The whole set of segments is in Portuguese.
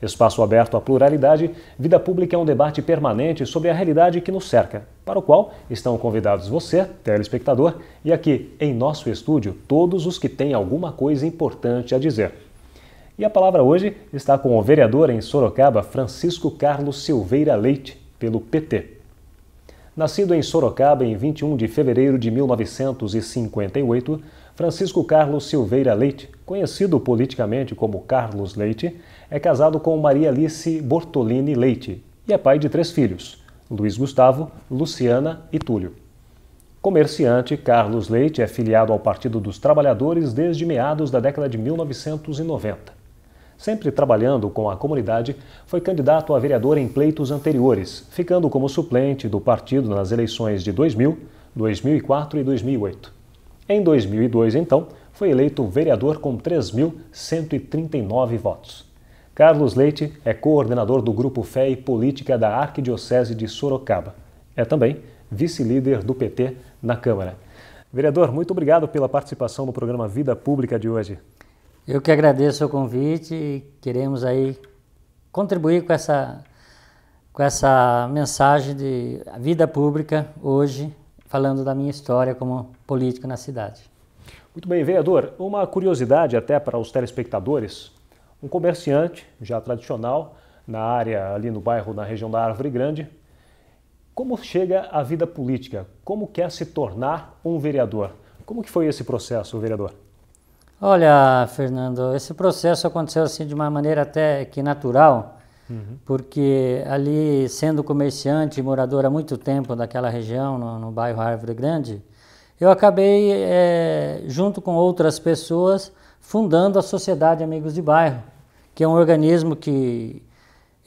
Espaço aberto à pluralidade, Vida Pública é um debate permanente sobre a realidade que nos cerca, para o qual estão convidados você, telespectador, e aqui em nosso estúdio, todos os que têm alguma coisa importante a dizer. E a palavra hoje está com o vereador em Sorocaba, Francisco Carlos Silveira Leite, pelo PT. Nascido em Sorocaba em 21 de fevereiro de 1958, Francisco Carlos Silveira Leite, conhecido politicamente como Carlos Leite, é casado com Maria Alice Bortolini Leite e é pai de três filhos: Luiz Gustavo, Luciana e Túlio. Comerciante, Carlos Leite é filiado ao Partido dos Trabalhadores desde meados da década de 1990. Sempre trabalhando com a comunidade, foi candidato a vereador em pleitos anteriores, ficando como suplente do partido nas eleições de 2000, 2004 e 2008. Em 2002, então, foi eleito vereador com 3.139 votos. Carlos Leite é coordenador do Grupo Fé e Política da Arquidiocese de Sorocaba. É também vice-líder do PT na Câmara. Vereador, muito obrigado pela participação no programa Vida Pública de hoje. Eu que agradeço o convite e queremos aí contribuir com essa, com essa mensagem de vida pública hoje, falando da minha história como político na cidade. Muito bem, vereador. Uma curiosidade até para os telespectadores um comerciante já tradicional na área ali no bairro, na região da Árvore Grande. Como chega a vida política? Como quer se tornar um vereador? Como que foi esse processo, vereador? Olha, Fernando, esse processo aconteceu assim de uma maneira até que natural, uhum. porque ali, sendo comerciante e morador há muito tempo daquela região, no, no bairro Árvore Grande, eu acabei, é, junto com outras pessoas, fundando a Sociedade Amigos de Bairro, que é um organismo que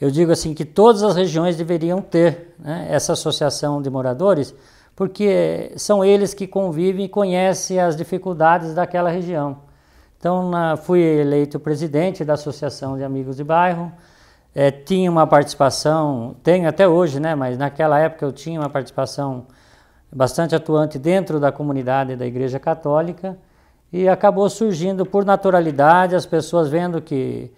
eu digo assim que todas as regiões deveriam ter né, essa associação de moradores, porque são eles que convivem e conhecem as dificuldades daquela região. Então, na, fui eleito presidente da Associação de Amigos de Bairro, é, tinha uma participação, tenho até hoje, né, mas naquela época eu tinha uma participação bastante atuante dentro da comunidade da Igreja Católica, e acabou surgindo por naturalidade, as pessoas vendo que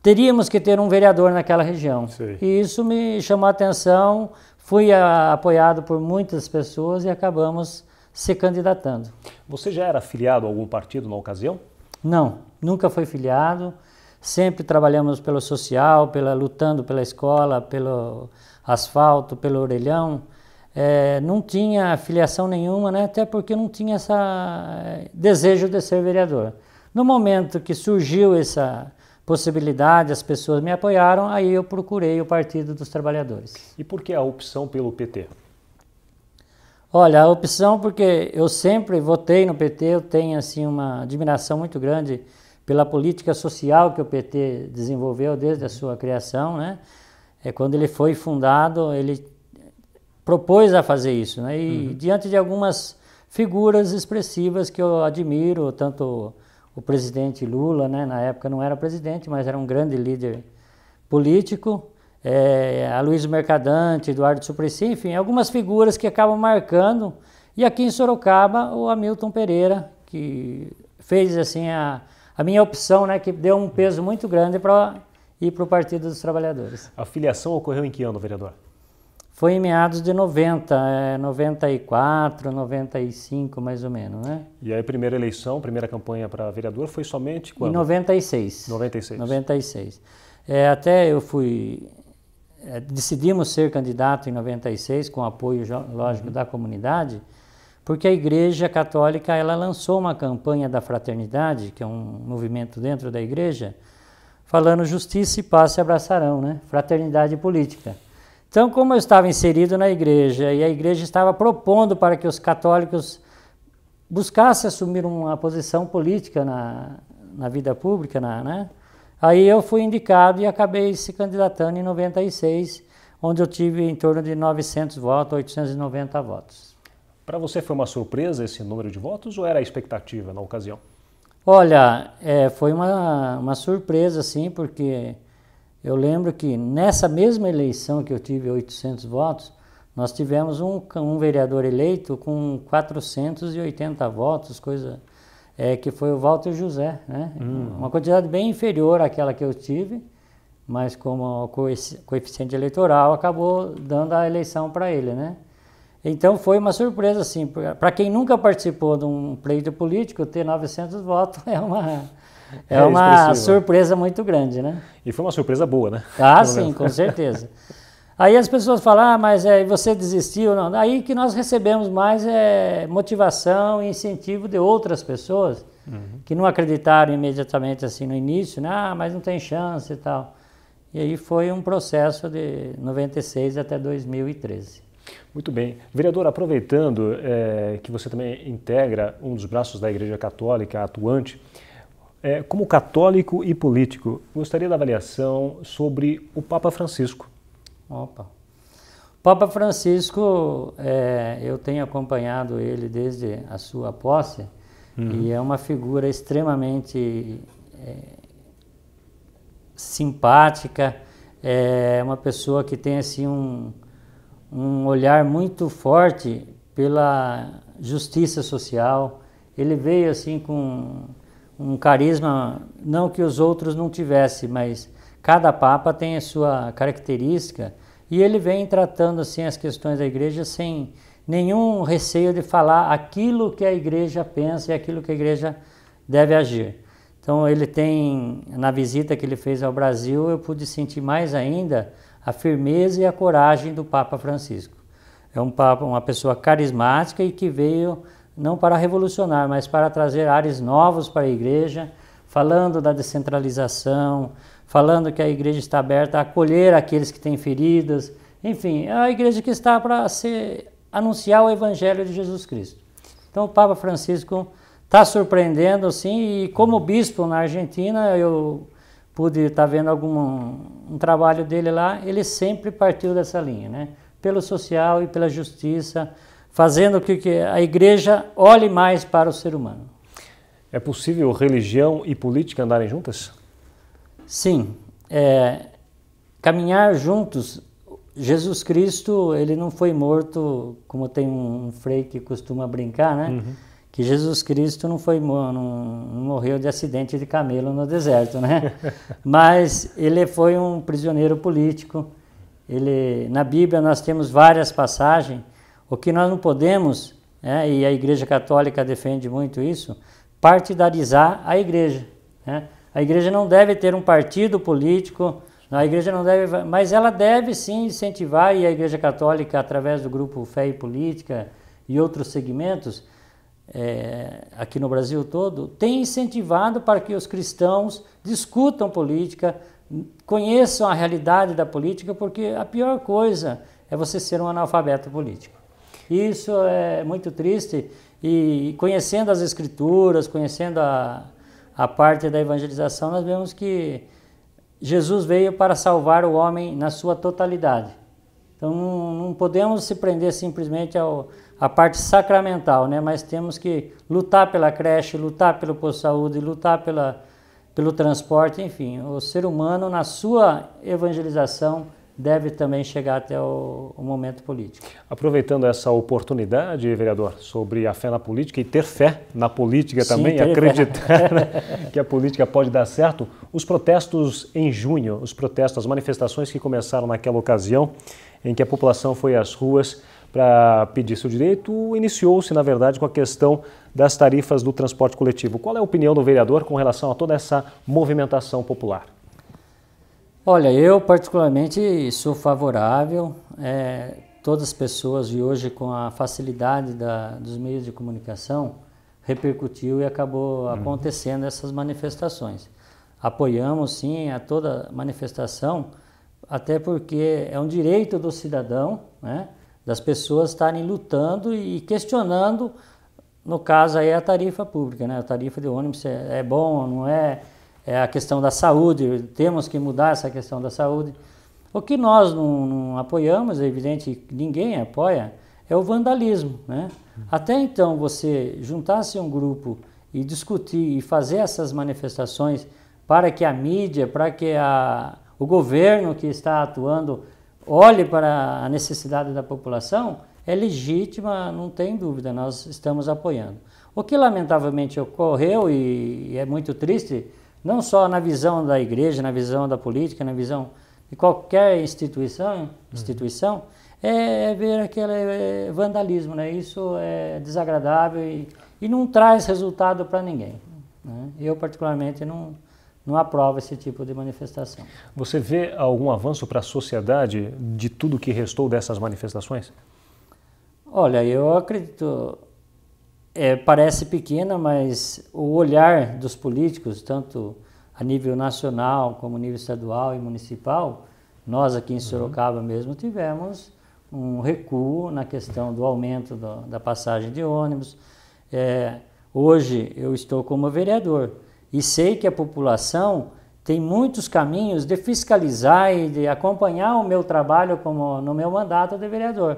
teríamos que ter um vereador naquela região. E isso me chamou a atenção, fui a, apoiado por muitas pessoas e acabamos se candidatando. Você já era filiado a algum partido na ocasião? Não, nunca fui filiado. Sempre trabalhamos pelo social, pela lutando pela escola, pelo asfalto, pelo orelhão. É, não tinha filiação nenhuma, né? até porque não tinha esse eh, desejo de ser vereador. No momento que surgiu essa possibilidade, as pessoas me apoiaram, aí eu procurei o Partido dos Trabalhadores. E por que a opção pelo PT? Olha, a opção porque eu sempre votei no PT, eu tenho assim uma admiração muito grande pela política social que o PT desenvolveu desde a sua criação, né? É quando ele foi fundado, ele propôs a fazer isso. Né? E uhum. diante de algumas figuras expressivas que eu admiro, tanto o presidente Lula, né? na época não era presidente, mas era um grande líder político, é, a Luiz Mercadante, Eduardo Suplicy, enfim, algumas figuras que acabam marcando. E aqui em Sorocaba, o Hamilton Pereira, que fez assim a, a minha opção, né, que deu um peso muito grande para ir para o Partido dos Trabalhadores. A filiação ocorreu em que ano, vereador? Foi em meados de 90, 94, 95 mais ou menos, né? E aí primeira eleição, primeira campanha para vereador foi somente quando? Em 96. 96. 96. É, até eu fui... É, decidimos ser candidato em 96 com apoio, lógico, uhum. da comunidade, porque a Igreja Católica ela lançou uma campanha da fraternidade, que é um movimento dentro da Igreja, falando justiça e paz se abraçarão, né? Fraternidade política. Então, como eu estava inserido na igreja e a igreja estava propondo para que os católicos buscassem assumir uma posição política na, na vida pública, na, né? aí eu fui indicado e acabei se candidatando em 96, onde eu tive em torno de 900 votos, 890 votos. Para você foi uma surpresa esse número de votos ou era a expectativa na ocasião? Olha, é, foi uma, uma surpresa, sim, porque eu lembro que nessa mesma eleição que eu tive 800 votos, nós tivemos um, um vereador eleito com 480 votos, coisa é, que foi o Walter José, né? Hum. Uma quantidade bem inferior àquela que eu tive, mas como o coeficiente eleitoral acabou dando a eleição para ele, né? Então foi uma surpresa, assim, para quem nunca participou de um pleito político, ter 900 votos é uma é, é uma surpresa muito grande, né? E foi uma surpresa boa, né? Ah, sim, com certeza. Aí as pessoas falam, ah, mas é, você desistiu, não. Aí que nós recebemos mais é, motivação e incentivo de outras pessoas uhum. que não acreditaram imediatamente assim no início, né? ah, mas não tem chance e tal. E aí foi um processo de 96 até 2013. Muito bem. Vereador, aproveitando é, que você também integra um dos braços da Igreja Católica atuante, é, como católico e político, gostaria da avaliação sobre o Papa Francisco. Opa. Papa Francisco, é, eu tenho acompanhado ele desde a sua posse uhum. e é uma figura extremamente é, simpática, é uma pessoa que tem assim um, um olhar muito forte pela justiça social. Ele veio assim com um carisma, não que os outros não tivessem, mas cada papa tem a sua característica e ele vem tratando assim as questões da igreja sem nenhum receio de falar aquilo que a igreja pensa e aquilo que a igreja deve agir. Então ele tem na visita que ele fez ao Brasil, eu pude sentir mais ainda a firmeza e a coragem do Papa Francisco. É um papa, uma pessoa carismática e que veio não para revolucionar, mas para trazer ares novos para a igreja, falando da descentralização, falando que a igreja está aberta a acolher aqueles que têm feridas, enfim, é a igreja que está para ser, anunciar o evangelho de Jesus Cristo. Então o Papa Francisco está surpreendendo, sim, e como bispo na Argentina, eu pude estar tá vendo algum um trabalho dele lá, ele sempre partiu dessa linha, né? Pelo social e pela justiça, fazendo com que a igreja olhe mais para o ser humano. É possível religião e política andarem juntas? Sim. É, caminhar juntos. Jesus Cristo, ele não foi morto, como tem um, um frei que costuma brincar, né? Uhum. Que Jesus Cristo não foi não, não morreu de acidente de camelo no deserto, né? Mas ele foi um prisioneiro político. Ele na Bíblia nós temos várias passagens o que nós não podemos, né, e a Igreja Católica defende muito isso, partidarizar a Igreja. Né? A Igreja não deve ter um partido político, a Igreja não deve, mas ela deve sim incentivar, e a Igreja Católica, através do grupo Fé e Política e outros segmentos, é, aqui no Brasil todo, tem incentivado para que os cristãos discutam política, conheçam a realidade da política, porque a pior coisa é você ser um analfabeto político isso é muito triste. E conhecendo as escrituras, conhecendo a, a parte da evangelização, nós vemos que Jesus veio para salvar o homem na sua totalidade. Então não, não podemos se prender simplesmente ao, à parte sacramental, né? mas temos que lutar pela creche, lutar pelo posto de saúde, lutar pela, pelo transporte, enfim. O ser humano, na sua evangelização, deve também chegar até o, o, momento político. Aproveitando essa oportunidade, vereador, sobre a fé na política e ter fé na política Sim, também, acreditar né, que a política pode dar certo, os protestos em junho, os protestos, as manifestações que começaram naquela ocasião em que a população foi às ruas para pedir seu direito, iniciou-se, na verdade, com a questão das tarifas do transporte coletivo. Qual é a opinião do vereador com relação a toda essa movimentação popular? Olha, eu particularmente sou favorável. É, todas as pessoas de hoje, com a facilidade da, dos meios de comunicação, repercutiu e acabou uhum. acontecendo uhum. essas manifestações. Apoiamos, sim, a toda manifestação, até porque é um direito do cidadão, né, das pessoas estarem lutando e questionando, no caso aí, a tarifa pública, né, a tarifa de ônibus é, é bom, não é é a questão da saúde, temos que mudar essa questão da saúde. O que nós não, não apoiamos, é evidente que ninguém apoia, é o vandalismo. Né? Até então, você juntar-se um grupo e discutir e fazer essas manifestações para que a mídia, para que a, o governo que está atuando olhe para a necessidade da população, é legítima, não tem dúvida, nós estamos apoiando. O que lamentavelmente ocorreu, e é muito triste, não só na visão da igreja, na visão da política, na visão de qualquer instituição, uhum. instituição uhum. é, é, ver aquele é, vandalismo, né? Isso é desagradável e, e não traz resultado para ninguém. Né? Eu particularmente não não aprova esse tipo de manifestação. Você vê algum avanço para a sociedade de tudo que restou dessas manifestações? Olha, eu acredito é, parece pequena, mas o olhar dos políticos, tanto a nível nacional como nível estadual e municipal, nós aqui em uhum. Sorocaba uhum. mesmo tivemos um recuo na questão do aumento do, da passagem de ônibus. É, hoje eu estou como vereador e sei que a população tem muitos caminhos de fiscalizar e de acompanhar o meu trabalho como no meu mandato de vereador.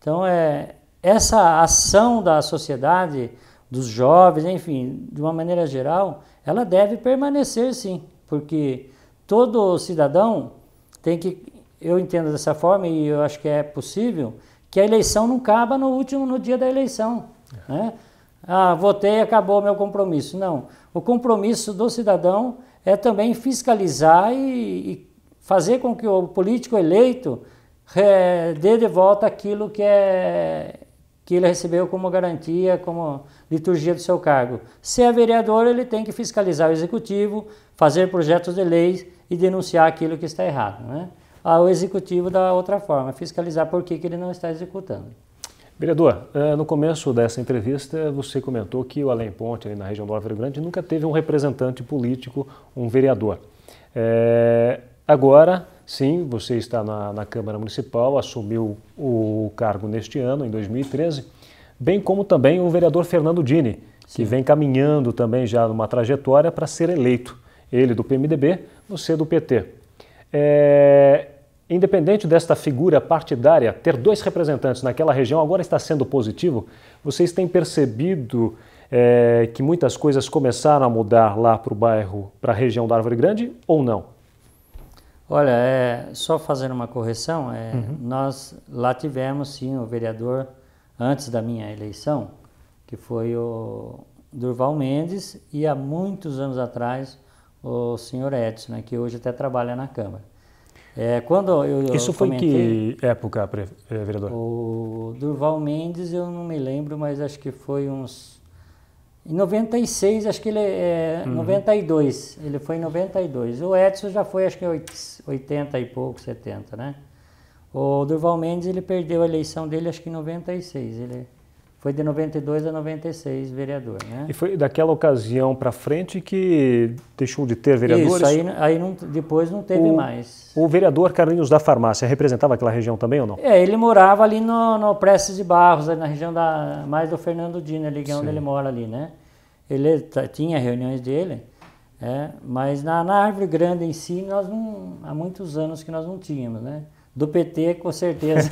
Então é, essa ação da sociedade, dos jovens, enfim, de uma maneira geral, ela deve permanecer sim, porque todo cidadão tem que, eu entendo dessa forma e eu acho que é possível, que a eleição não acaba no último, no dia da eleição. É. Né? Ah, votei, acabou meu compromisso. Não. O compromisso do cidadão é também fiscalizar e, e fazer com que o político eleito é, dê de volta aquilo que é que ele recebeu como garantia, como liturgia do seu cargo. Se é vereador, ele tem que fiscalizar o executivo, fazer projetos de leis e denunciar aquilo que está errado. Né? Ao ah, executivo da outra forma, fiscalizar por que, que ele não está executando. Vereador, eh, no começo dessa entrevista você comentou que o Além Ponte, ali na região do Álvaro Grande, nunca teve um representante político, um vereador. É, Agora, sim, você está na, na Câmara Municipal, assumiu o cargo neste ano, em 2013, bem como também o vereador Fernando Dini, que vem caminhando também já numa trajetória para ser eleito. Ele do PMDB, você do PT. É, Independente desta figura partidária, ter dois representantes naquela região agora está sendo positivo? Vocês têm percebido é, que muitas coisas começaram a mudar lá para o bairro, para a região da Árvore Grande ou não? Olha, é, só fazendo uma correção, é, uhum. nós lá tivemos sim o vereador antes da minha eleição, que foi o Durval Mendes e há muitos anos atrás o senhor Edson, né, que hoje até trabalha na Câmara. É, quando eu, Isso eu foi que época, eh, vereador? O Durval Mendes eu não me lembro, mas acho que foi uns em 96, acho que ele é. é uhum. 92, ele foi em 92. O Edson já foi, acho que 80 e pouco, 70, né? O Durval Mendes, ele perdeu a eleição dele, acho que em 96. Ele foi de 92 a 96 vereador, né? E foi daquela ocasião para frente que deixou de ter vereadores? Isso, aí, aí não, depois não teve o, mais. O vereador Carlinhos da Farmácia representava aquela região também ou não? É, ele morava ali no, no Prestes de Barros, na região da, mais do Fernando Dino, ali é Sim. onde ele mora ali, né? Ele tinha reuniões dele, é, mas na, na Árvore Grande em si, nós não, há muitos anos que nós não tínhamos, né? Do PT, com certeza.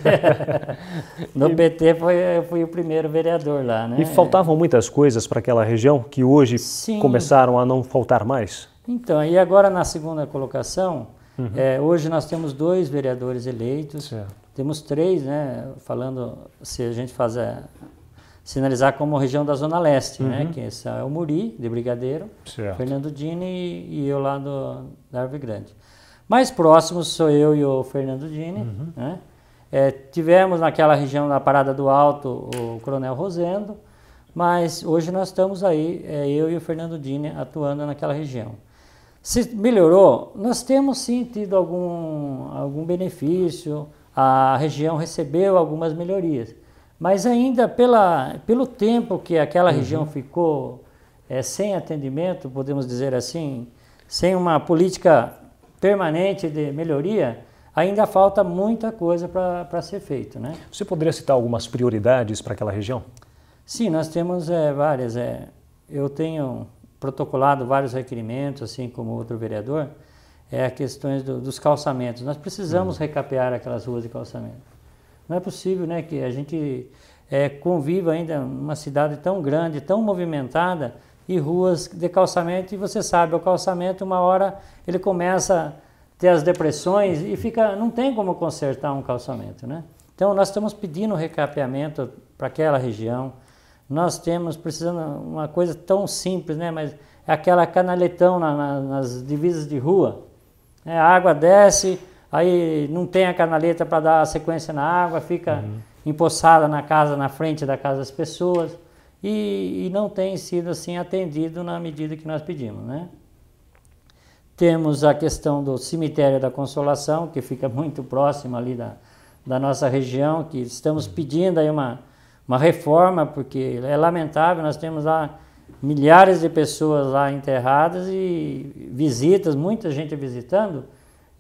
no e... PT foi, eu fui o primeiro vereador lá, né? E faltavam muitas coisas para aquela região que hoje Sim. começaram a não faltar mais? Então, e agora na segunda colocação, uhum. é, hoje nós temos dois vereadores eleitos, certo. temos três, né? Falando, se a gente faz a, sinalizar como região da Zona Leste, né, uhum. né? Que é o Muri, de Brigadeiro, certo. Fernando Dini e eu lá do, da Árvore Grande. Mais próximos sou eu e o Fernando Dini. Uhum. Né? É, tivemos naquela região, na Parada do Alto, o Coronel Rosendo, mas hoje nós estamos aí, é, eu e o Fernando Dini, atuando naquela região. Se melhorou, nós temos sim tido algum, algum benefício, a região recebeu algumas melhorias, mas ainda pela, pelo tempo que aquela uhum. região ficou é, sem atendimento, podemos dizer assim, sem uma política permanente de melhoria, ainda falta muita coisa para ser feito. Né? Você poderia citar algumas prioridades para aquela região? Sim, nós temos é, várias. É, eu tenho protocolado vários requerimentos, assim como outro vereador, é a questões do, dos calçamentos. Nós precisamos hum. recapear aquelas ruas de calçamento. Não é possível né, que a gente é, conviva ainda numa cidade tão grande, tão movimentada, e ruas de calçamento, e você sabe, o calçamento, uma hora ele começa a ter as depressões e fica, não tem como consertar um calçamento, né? Então nós estamos pedindo recapeamento para aquela região. Nós temos precisando uma coisa tão simples, né? Mas é aquela canaletão na, na, nas divisas de rua. É, a água desce, aí não tem a canaleta para dar sequência na água, fica uhum. na casa, na frente da casa das pessoas e, e não tem sido assim atendido na medida que nós pedimos, né? Temos a questão do cemitério da Consolação, que fica muito próximo ali da, da nossa região, que estamos pedindo aí uma, uma reforma, porque é lamentável, nós temos lá milhares de pessoas lá enterradas e visitas, muita gente visitando,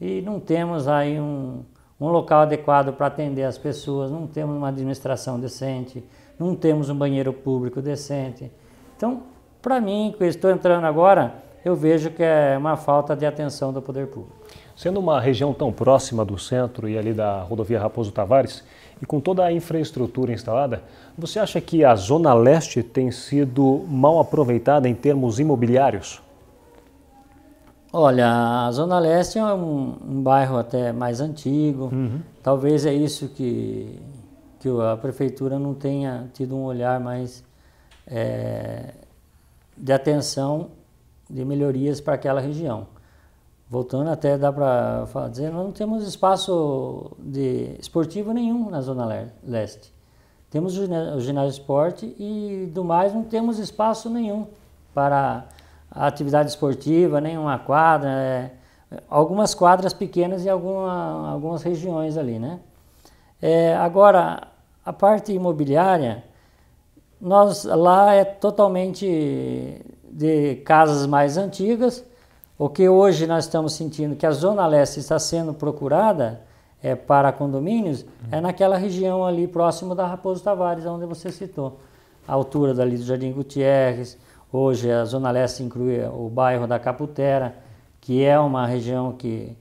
e não temos aí um, um local adequado para atender as pessoas, não temos uma administração decente, não temos um banheiro público decente. Então, para mim, que estou entrando agora, eu vejo que é uma falta de atenção do poder público. Sendo uma região tão próxima do centro e ali da rodovia Raposo Tavares, e com toda a infraestrutura instalada, você acha que a Zona Leste tem sido mal aproveitada em termos imobiliários? Olha, a Zona Leste é um, um bairro até mais antigo. Uhum. Talvez é isso que que a prefeitura não tenha tido um olhar mais é, de atenção de melhorias para aquela região. Voltando até dá para dizer, nós não temos espaço de esportivo nenhum na zona leste. Temos o ginásio esporte e do mais não temos espaço nenhum para a atividade esportiva, nenhuma quadra, é, algumas quadras pequenas em alguma, algumas regiões ali, né? É, agora, a parte imobiliária, nós lá é totalmente de casas mais antigas. O que hoje nós estamos sentindo que a Zona Leste está sendo procurada é, para condomínios uhum. é naquela região ali próximo da Raposo Tavares, onde você citou. A altura dali do Jardim Gutierrez, hoje a Zona Leste inclui o bairro da Caputera, que é uma região que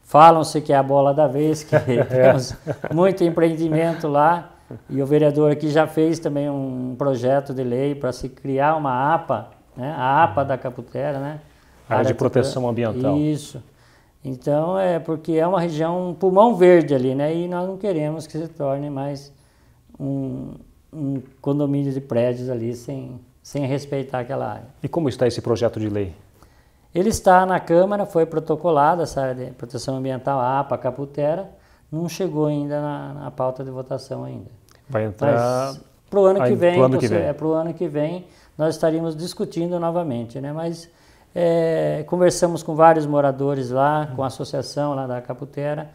falam-se que é a bola da vez, que temos muito empreendimento lá. E o vereador aqui já fez também um projeto de lei para se criar uma APA, né? a APA da Caputera, né? Área, área de proteção ambiental. Isso. Então, é porque é uma região, um pulmão verde ali, né? E nós não queremos que se torne mais um, um condomínio de prédios ali sem, sem respeitar aquela área. E como está esse projeto de lei? Ele está na Câmara, foi protocolado essa área de proteção ambiental, a APA Caputera, não chegou ainda na, na pauta de votação ainda. Vai entrar. Para o ano que vem, ano então, que vem. É, ano que vem nós estaríamos discutindo novamente, né? Mas é, conversamos com vários moradores lá, com a associação lá da Caputera,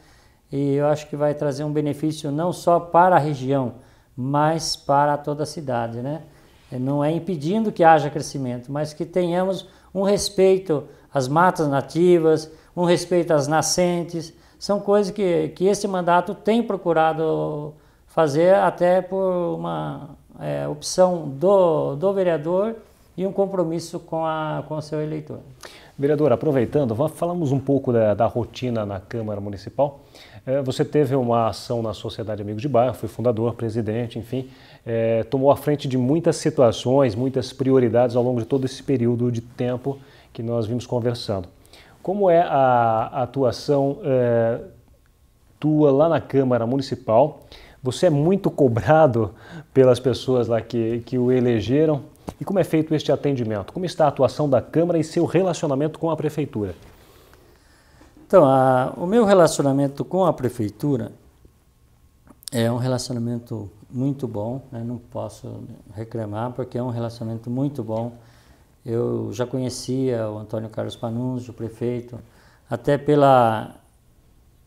e eu acho que vai trazer um benefício não só para a região, mas para toda a cidade, né? É, não é impedindo que haja crescimento, mas que tenhamos um respeito às matas nativas, um respeito às nascentes, são coisas que, que esse mandato tem procurado fazer até por uma é, opção do, do vereador e um compromisso com, a, com o seu eleitor. Vereador, aproveitando, falamos um pouco da, da rotina na Câmara Municipal. É, você teve uma ação na Sociedade Amigos de Bairro, foi fundador, presidente, enfim, é, tomou a frente de muitas situações, muitas prioridades ao longo de todo esse período de tempo que nós vimos conversando. Como é a, a atuação é, tua lá na Câmara Municipal? Você é muito cobrado pelas pessoas lá que, que o elegeram. E como é feito este atendimento? Como está a atuação da Câmara e seu relacionamento com a Prefeitura? Então, a, o meu relacionamento com a Prefeitura é um relacionamento muito bom, né? não posso reclamar, porque é um relacionamento muito bom. Eu já conhecia o Antônio Carlos Panunzio, o prefeito, até pela,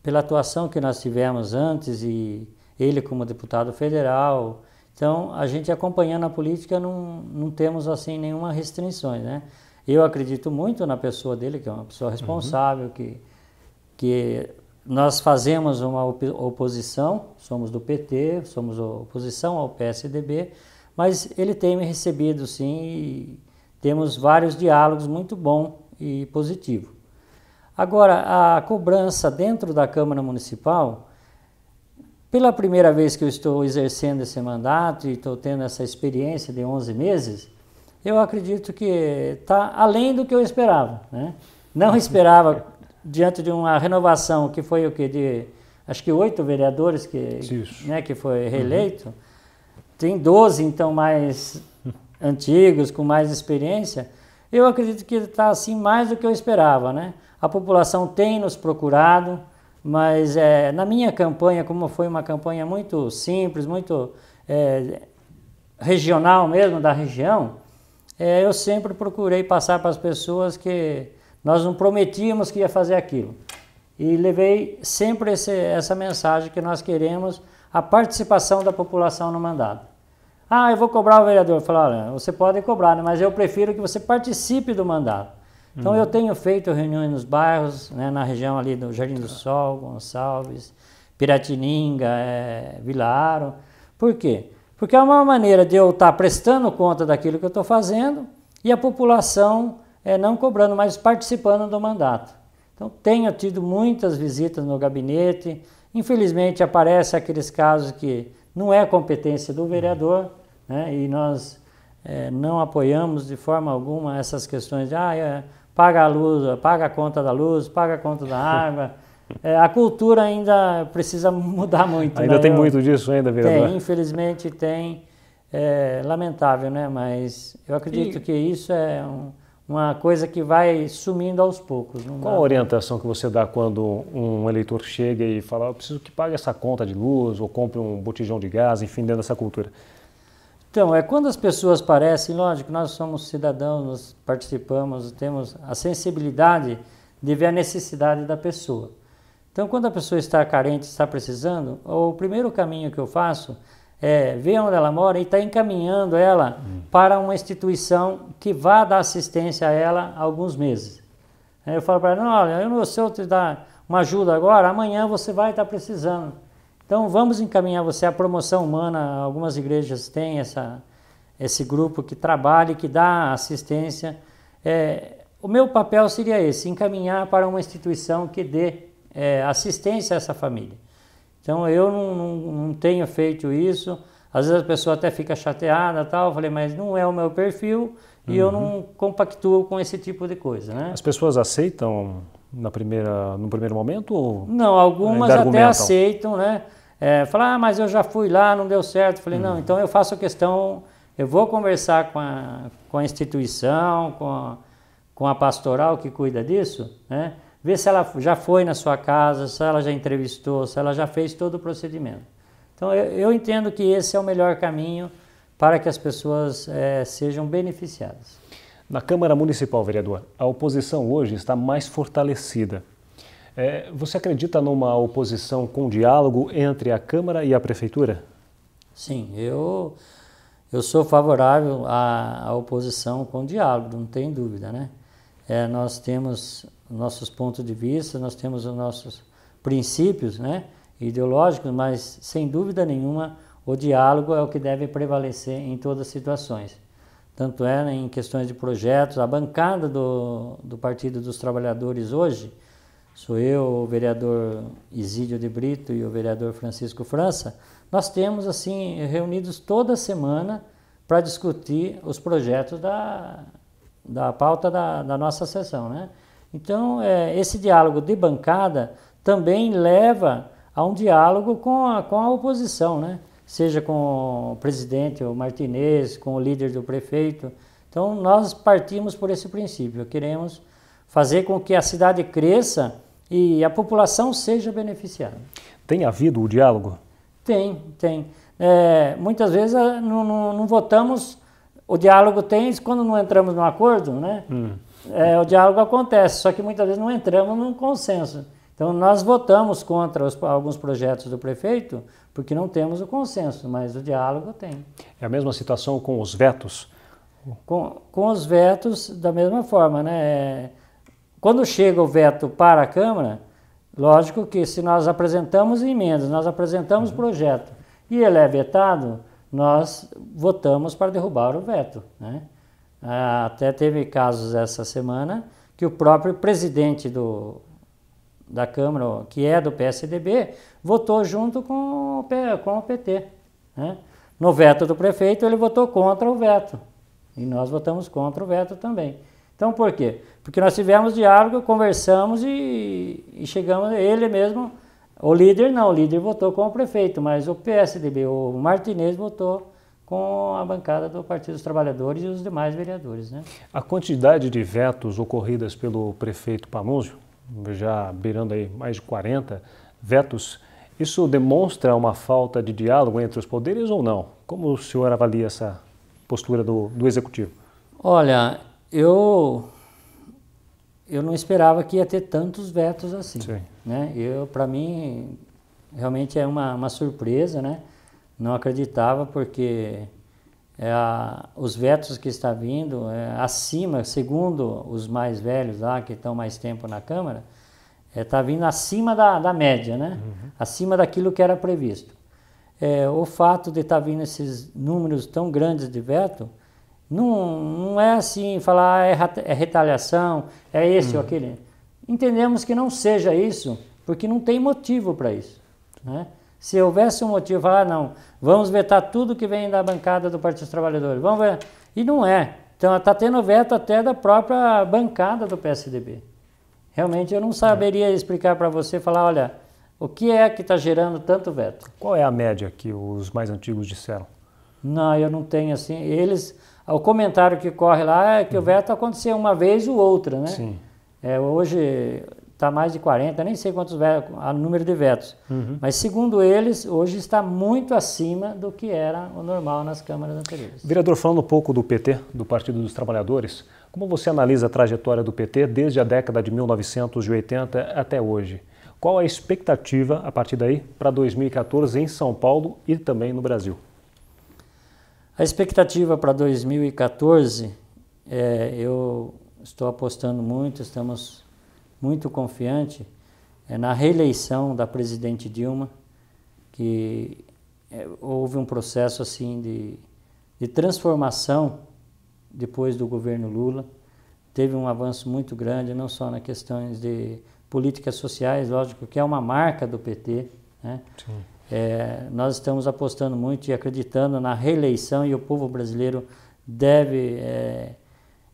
pela atuação que nós tivemos antes e ele como deputado federal. Então, a gente acompanhando a política não, não temos assim nenhuma restrição, né? Eu acredito muito na pessoa dele, que é uma pessoa responsável, uhum. que, que nós fazemos uma oposição, somos do PT, somos oposição ao PSDB, mas ele tem me recebido sim e temos vários diálogos muito bom e positivo. Agora, a cobrança dentro da Câmara Municipal, pela primeira vez que eu estou exercendo esse mandato e estou tendo essa experiência de 11 meses, eu acredito que está além do que eu esperava. Né? Não uhum. esperava, diante de uma renovação que foi o que? De, acho que oito vereadores que, né, que foi uhum. reeleito. Uhum. Tem 12, então, mais antigos, com mais experiência. Eu acredito que está assim mais do que eu esperava. Né? A população tem nos procurado, mas é, na minha campanha, como foi uma campanha muito simples, muito é, regional mesmo, da região, é, eu sempre procurei passar para as pessoas que nós não prometíamos que ia fazer aquilo. E levei sempre esse, essa mensagem que nós queremos a participação da população no mandato. Ah, eu vou cobrar o vereador. Falar, olha, você pode cobrar, né? mas eu prefiro que você participe do mandato. Então, uhum. eu tenho feito reuniões nos bairros, né, na região ali do Jardim do Sol, Gonçalves, Piratininga, é, Vila Aro. Por quê? Porque é uma maneira de eu estar tá prestando conta daquilo que eu estou fazendo e a população é, não cobrando, mas participando do mandato. Então, tenho tido muitas visitas no gabinete. Infelizmente, aparece aqueles casos que não é competência do vereador, né, e nós é, não apoiamos de forma alguma essas questões de. Ah, é, paga a luz, paga a conta da luz, paga a conta da água. É, a cultura ainda precisa mudar muito. ainda né? tem eu, muito disso ainda, vereador? Tem, infelizmente tem. É, lamentável, né? Mas eu acredito e... que isso é um, uma coisa que vai sumindo aos poucos. Qual a orientação que você dá quando um eleitor chega e fala, eu preciso que pague essa conta de luz ou compre um botijão de gás, enfim, dentro dessa cultura? Então, é quando as pessoas parecem, lógico, nós somos cidadãos, nós participamos, temos a sensibilidade de ver a necessidade da pessoa. Então, quando a pessoa está carente, está precisando, o primeiro caminho que eu faço é ver onde ela mora e estar tá encaminhando ela hum. para uma instituição que vá dar assistência a ela alguns meses. Aí eu falo para ela, não, olha, eu não, se eu te dar uma ajuda agora, amanhã você vai estar tá precisando. Então vamos encaminhar você à promoção humana. Algumas igrejas têm essa, esse grupo que trabalha e que dá assistência. É, o meu papel seria esse: encaminhar para uma instituição que dê é, assistência a essa família. Então eu não, não, não, tenho feito isso. Às vezes a pessoa até fica chateada tal. Eu falei, mas não é o meu perfil e eu não uhum. compactuo com esse tipo de coisa, né? As pessoas aceitam na primeira, no primeiro momento? Ou não, algumas até aceitam, né? É, falar, ah, mas eu já fui lá, não deu certo. Falei, hum. não, uhum. então eu faço questão, eu vou conversar com a, com a instituição, com a, com a pastoral que cuida disso, né? Ver se ela já foi na sua casa, se ela já entrevistou, se ela já fez todo o procedimento. Então eu, eu entendo que esse é o melhor caminho para que as pessoas é, sejam beneficiadas. Na Câmara Municipal, vereador, a oposição hoje está mais fortalecida. É, você acredita numa oposição com diálogo entre a Câmara e a Prefeitura? Sim, eu, eu sou favorável à, à oposição com diálogo, não tem dúvida, né? É, nós temos nossos pontos de vista, nós temos os nossos princípios né, ideológicos, mas sem dúvida nenhuma o diálogo é o que deve prevalecer em todas as situações. Tanto é né, em questões de projetos, a bancada do, do Partido dos Trabalhadores hoje, sou eu, o vereador Isídio de Brito e o vereador Francisco França, nós temos assim reunidos toda semana para discutir os projetos da, da pauta da, da nossa sessão. Né? Então, é, esse diálogo de bancada também leva a um diálogo com a, com a oposição, né? seja com o presidente, o Martinez, com o líder do prefeito. Então, nós partimos por esse princípio, queremos fazer com que a cidade cresça e a população seja beneficiada. Tem havido o diálogo? Tem, tem. É, muitas vezes ah, não, não, não, votamos, o diálogo tem quando não entramos num acordo, né? Hum. É, o diálogo acontece, só que muitas vezes não entramos num consenso. Então nós votamos contra os, alguns projetos do prefeito porque não temos o consenso, mas o diálogo tem. É a mesma situação com os vetos? Com, com os vetos, da mesma forma, né? É, quando chega o veto para a Câmara, lógico que se nós apresentamos emendas, nós apresentamos uhum. projeto e ele é vetado, nós votamos para derrubar o veto. Né? Ah, até teve casos essa semana que o próprio presidente do, da Câmara, que é do PSDB, votou junto com o, com o PT. Né? No veto do prefeito, ele votou contra o veto. E nós votamos contra o veto também. Então por quê? Porque nós tivemos diálogo, conversamos e, e chegamos, ele mesmo, o líder não, o líder votou com o prefeito, mas o PSDB, o Martinez votou com a bancada do Partido dos Trabalhadores e os demais vereadores. Né? A quantidade de vetos ocorridas pelo prefeito Panunzio, já beirando aí mais de 40 vetos, isso demonstra uma falta de diálogo entre os poderes ou não? Como o senhor avalia essa postura do, do executivo? Olha, eu eu não esperava que ia ter tantos vetos assim, Sim. né? Eu para mim realmente é uma, uma surpresa, né? Não acreditava porque é a, os vetos que está vindo é, acima, segundo os mais velhos lá que estão mais tempo na Câmara, está é, tá vindo acima da, da média, né? Uhum. Acima daquilo que era previsto. É, o fato de estar tá vindo esses números tão grandes de veto não, não é assim falar ah, é, é retaliação, é esse ou hum. aquele. Entendemos que não seja isso, porque não tem motivo para isso. Né? Se houvesse um motivo, ah, não, vamos vetar tudo que vem da bancada do Partido dos Trabalhadores, vamos ver. E não é. Então está tendo veto até da própria bancada do PSDB. Realmente eu não saberia é. explicar para você, falar, olha, o que é que está gerando tanto veto? Qual é a média que os mais antigos disseram? Não, eu não tenho assim. Eles o comentário que corre lá é que uhum. o veto aconteceu uma vez ou outra, né? Sim. É, hoje está mais de 40, nem sei quantos vetos, a número de vetos. Uhum. Mas segundo eles, hoje está muito acima do que era o normal nas câmaras anteriores. Vereador, falando um pouco do PT, do Partido dos Trabalhadores, como você analisa a trajetória do PT desde a década de 1980 até hoje? Qual a expectativa a partir daí para 2014 em São Paulo e também no Brasil? A expectativa para 2014, é, eu estou apostando muito, estamos muito confiante é, na reeleição da presidente Dilma, que é, houve um processo assim de, de transformação depois do governo Lula. Teve um avanço muito grande, não só nas questões de políticas sociais, lógico que é uma marca do PT, né? Sim. É, nós estamos apostando muito e acreditando na reeleição e o povo brasileiro deve é,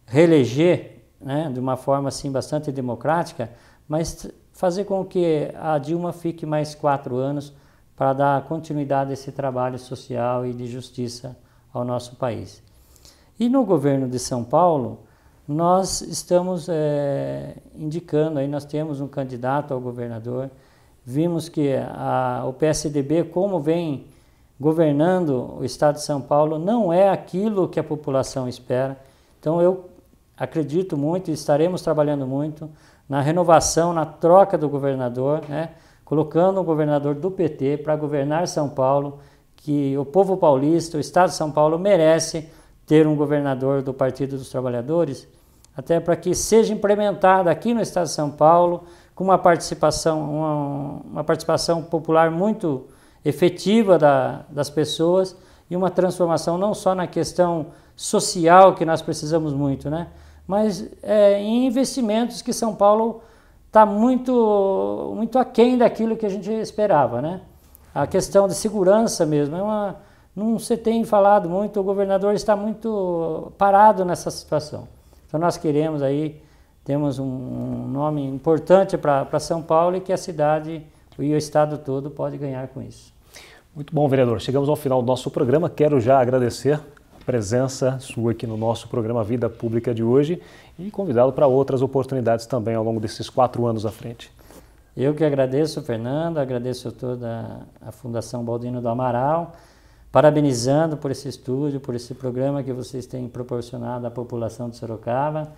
reeleger né, de uma forma assim bastante democrática, mas fazer com que a Dilma fique mais quatro anos para dar continuidade a esse trabalho social e de justiça ao nosso país. E no governo de São Paulo, nós estamos é, indicando, aí nós temos um candidato ao governador, Vimos que a, o PSDB, como vem governando o Estado de São Paulo, não é aquilo que a população espera. Então, eu acredito muito e estaremos trabalhando muito na renovação, na troca do governador, né? colocando o governador do PT para governar São Paulo, que o povo paulista, o Estado de São Paulo merece ter um governador do Partido dos Trabalhadores, até para que seja implementada aqui no Estado de São Paulo com uma participação, uma, uma participação popular muito efetiva da, das pessoas e uma transformação não só na questão social que nós precisamos muito, né? mas é, em investimentos que São Paulo está muito, muito aquém daquilo que a gente esperava. Né? A questão de segurança mesmo, é uma, não se tem falado muito, o governador está muito parado nessa situação. Então nós queremos aí temos um, nome importante para São Paulo e que a cidade e o estado todo pode ganhar com isso. Muito bom, vereador. Chegamos ao final do nosso programa. Quero já agradecer a presença sua aqui no nosso programa Vida Pública de hoje e convidá-lo para outras oportunidades também ao longo desses quatro anos à frente. Eu que agradeço, Fernando, agradeço a toda a Fundação Baldino do Amaral, parabenizando por esse estúdio, por esse programa que vocês têm proporcionado à população de Sorocaba.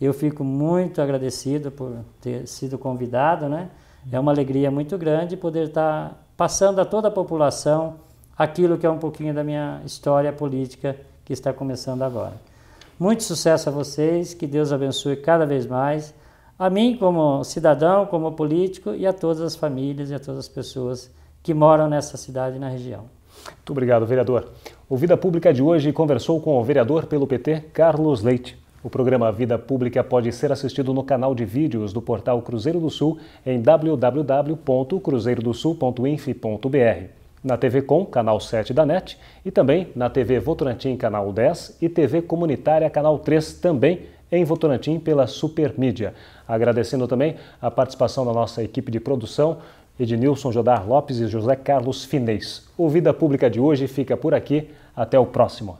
Eu fico muito agradecido por ter sido convidado, né? É uma alegria muito grande poder estar tá passando a toda a população aquilo que é um pouquinho da minha história política que está começando agora. Muito sucesso a vocês, que Deus abençoe cada vez mais, a mim como cidadão, como político e a todas as famílias e a todas as pessoas que moram nessa cidade e na região. Muito obrigado, vereador. O Vida Pública de hoje conversou com o vereador pelo PT, Carlos Leite. O programa Vida Pública pode ser assistido no canal de vídeos do portal Cruzeiro do Sul em www.cruzeirodosul.inf.br, na TV Com, canal 7 da NET, e também na TV Votorantim, canal 10 e TV Comunitária, canal 3, também em Votorantim pela Supermídia. Agradecendo também a participação da nossa equipe de produção, Ednilson Jodar Lopes e José Carlos Finês. O Vida Pública de hoje fica por aqui. Até o próximo.